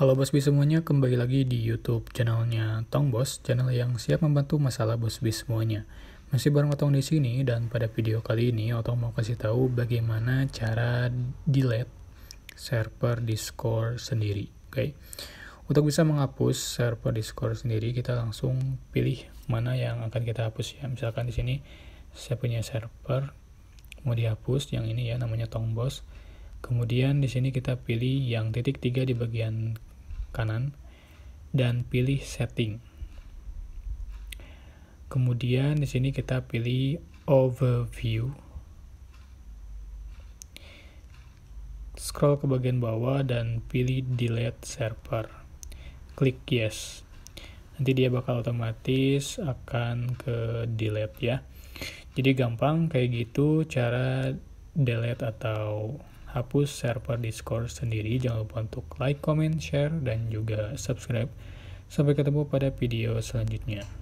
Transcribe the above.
Halo bis semuanya, kembali lagi di YouTube channelnya Tong Bos, channel yang siap membantu masalah bos bis semuanya. Masih bareng Otong di sini dan pada video kali ini Otong mau kasih tahu bagaimana cara delete server Discord sendiri, oke? Okay? Untuk bisa menghapus server Discord sendiri, kita langsung pilih mana yang akan kita hapus ya. Misalkan di sini saya punya server mau dihapus, yang ini ya namanya Tong Bos Kemudian di sini kita pilih yang titik tiga di bagian kanan dan pilih setting. Kemudian di sini kita pilih overview. Scroll ke bagian bawah dan pilih delete server. Klik yes. Nanti dia bakal otomatis akan ke delete ya. Jadi gampang kayak gitu cara delete atau hapus server Discord sendiri. Jangan lupa untuk like, comment, share, dan juga subscribe. Sampai ketemu pada video selanjutnya.